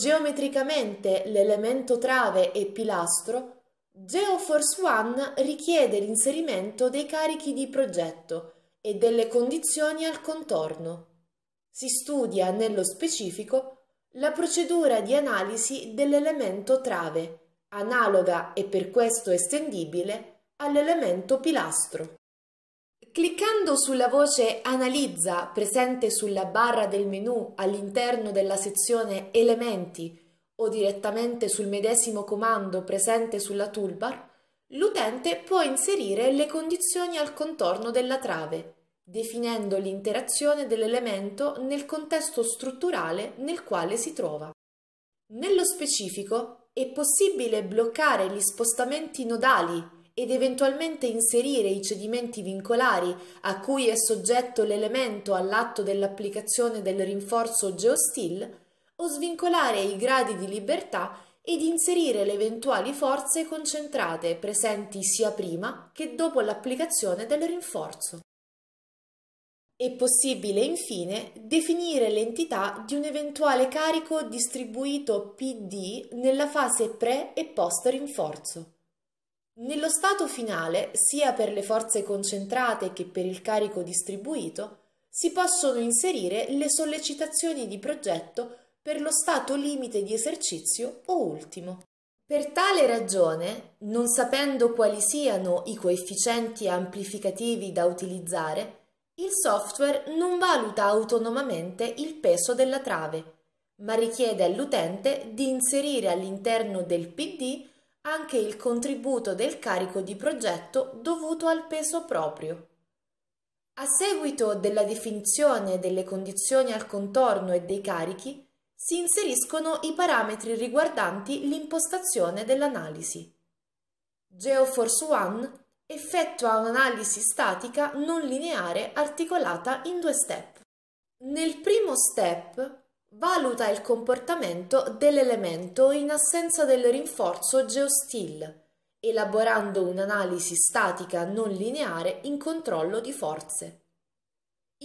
geometricamente l'elemento trave e pilastro, GeoForce One richiede l'inserimento dei carichi di progetto e delle condizioni al contorno. Si studia nello specifico la procedura di analisi dell'elemento trave, analoga e per questo estendibile all'elemento pilastro. Cliccando sulla voce Analizza presente sulla barra del menu all'interno della sezione Elementi o direttamente sul medesimo comando presente sulla toolbar, l'utente può inserire le condizioni al contorno della trave, definendo l'interazione dell'elemento nel contesto strutturale nel quale si trova. Nello specifico, è possibile bloccare gli spostamenti nodali ed eventualmente inserire i cedimenti vincolari a cui è soggetto l'elemento all'atto dell'applicazione del rinforzo geostil, o svincolare i gradi di libertà ed inserire le eventuali forze concentrate presenti sia prima che dopo l'applicazione del rinforzo. È possibile infine definire l'entità di un eventuale carico distribuito PD nella fase pre e post rinforzo. Nello stato finale, sia per le forze concentrate che per il carico distribuito, si possono inserire le sollecitazioni di progetto per lo stato limite di esercizio o ultimo. Per tale ragione, non sapendo quali siano i coefficienti amplificativi da utilizzare, il software non valuta autonomamente il peso della trave, ma richiede all'utente di inserire all'interno del PD anche il contributo del carico di progetto dovuto al peso proprio. A seguito della definizione delle condizioni al contorno e dei carichi, si inseriscono i parametri riguardanti l'impostazione dell'analisi. GeoForce One effettua un'analisi statica non lineare articolata in due step. Nel primo step Valuta il comportamento dell'elemento in assenza del rinforzo geostil, elaborando un'analisi statica non lineare in controllo di forze.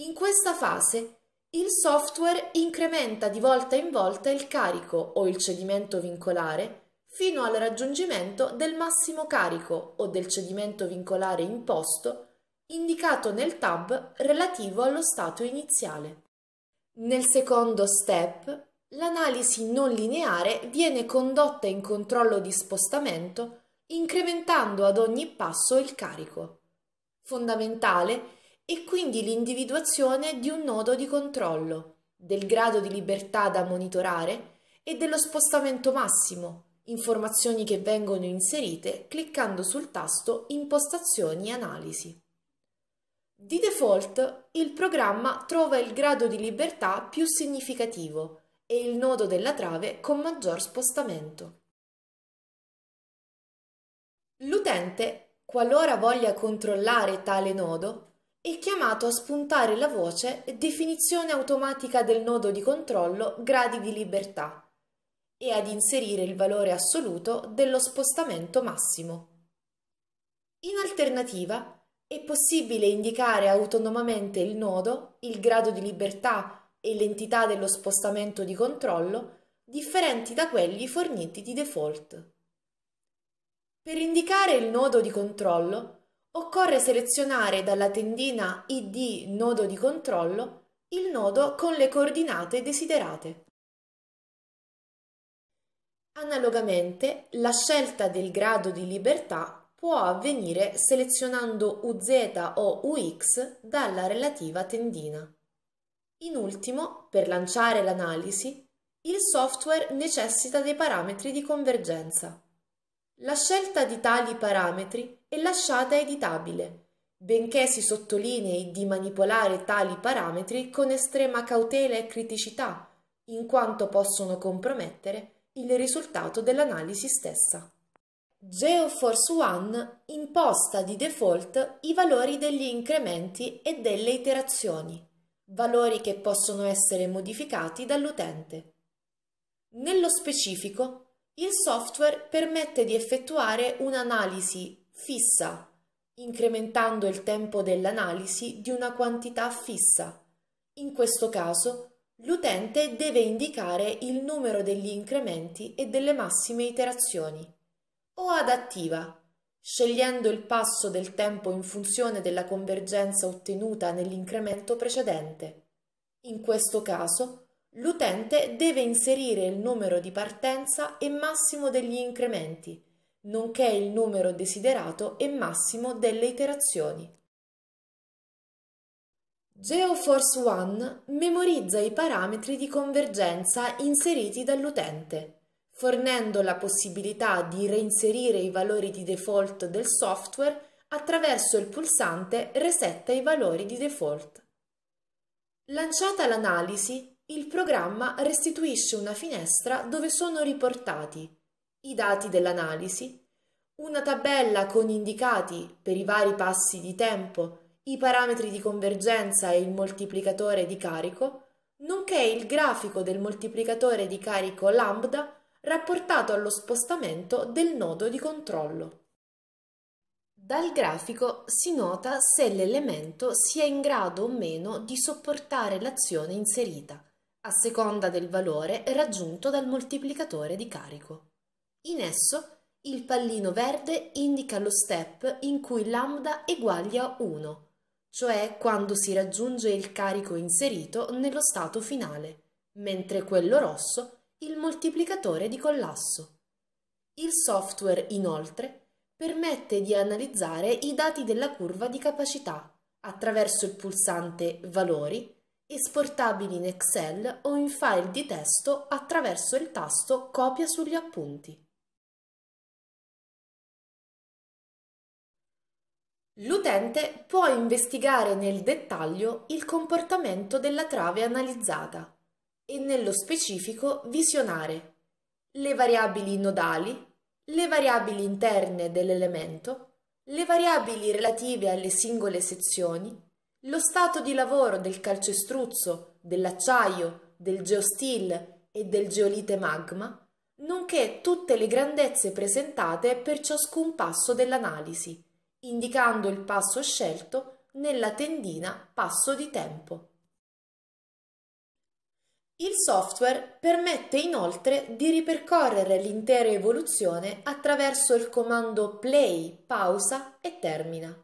In questa fase il software incrementa di volta in volta il carico o il cedimento vincolare fino al raggiungimento del massimo carico o del cedimento vincolare imposto indicato nel tab relativo allo stato iniziale. Nel secondo step, l'analisi non lineare viene condotta in controllo di spostamento incrementando ad ogni passo il carico. Fondamentale è quindi l'individuazione di un nodo di controllo, del grado di libertà da monitorare e dello spostamento massimo, informazioni che vengono inserite cliccando sul tasto Impostazioni Analisi. Di default, il programma trova il grado di libertà più significativo e il nodo della trave con maggior spostamento. L'utente, qualora voglia controllare tale nodo, è chiamato a spuntare la voce Definizione automatica del nodo di controllo gradi di libertà e ad inserire il valore assoluto dello spostamento massimo. In alternativa, è possibile indicare autonomamente il nodo, il grado di libertà e l'entità dello spostamento di controllo differenti da quelli forniti di default. Per indicare il nodo di controllo occorre selezionare dalla tendina ID Nodo di controllo il nodo con le coordinate desiderate. Analogamente, la scelta del grado di libertà può avvenire selezionando UZ o UX dalla relativa tendina. In ultimo, per lanciare l'analisi, il software necessita dei parametri di convergenza. La scelta di tali parametri è lasciata editabile, benché si sottolinei di manipolare tali parametri con estrema cautela e criticità, in quanto possono compromettere il risultato dell'analisi stessa. GeoForce One imposta di default i valori degli incrementi e delle iterazioni, valori che possono essere modificati dall'utente. Nello specifico, il software permette di effettuare un'analisi fissa, incrementando il tempo dell'analisi di una quantità fissa. In questo caso, l'utente deve indicare il numero degli incrementi e delle massime iterazioni o adattiva, scegliendo il passo del tempo in funzione della convergenza ottenuta nell'incremento precedente. In questo caso, l'utente deve inserire il numero di partenza e massimo degli incrementi, nonché il numero desiderato e massimo delle iterazioni. GeoForce One memorizza i parametri di convergenza inseriti dall'utente fornendo la possibilità di reinserire i valori di default del software attraverso il pulsante Resetta i valori di default. Lanciata l'analisi, il programma restituisce una finestra dove sono riportati i dati dell'analisi, una tabella con indicati per i vari passi di tempo, i parametri di convergenza e il moltiplicatore di carico, nonché il grafico del moltiplicatore di carico lambda rapportato allo spostamento del nodo di controllo. Dal grafico si nota se l'elemento sia in grado o meno di sopportare l'azione inserita, a seconda del valore raggiunto dal moltiplicatore di carico. In esso il pallino verde indica lo step in cui lambda eguaglia 1, cioè quando si raggiunge il carico inserito nello stato finale, mentre quello rosso il moltiplicatore di collasso. Il software, inoltre, permette di analizzare i dati della curva di capacità attraverso il pulsante Valori, esportabili in Excel o in file di testo attraverso il tasto Copia sugli appunti. L'utente può investigare nel dettaglio il comportamento della trave analizzata e nello specifico visionare le variabili nodali, le variabili interne dell'elemento, le variabili relative alle singole sezioni, lo stato di lavoro del calcestruzzo, dell'acciaio, del geostil e del geolite magma, nonché tutte le grandezze presentate per ciascun passo dell'analisi, indicando il passo scelto nella tendina passo di tempo. Il software permette inoltre di ripercorrere l'intera evoluzione attraverso il comando play, pausa e termina.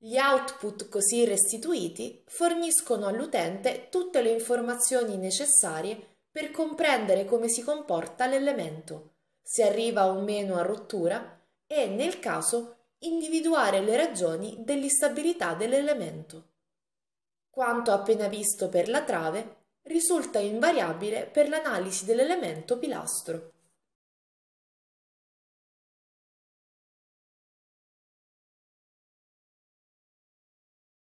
Gli output così restituiti forniscono all'utente tutte le informazioni necessarie per comprendere come si comporta l'elemento, se arriva o meno a rottura e, nel caso, individuare le ragioni dell'instabilità dell'elemento. Quanto appena visto per la trave, risulta invariabile per l'analisi dell'elemento pilastro.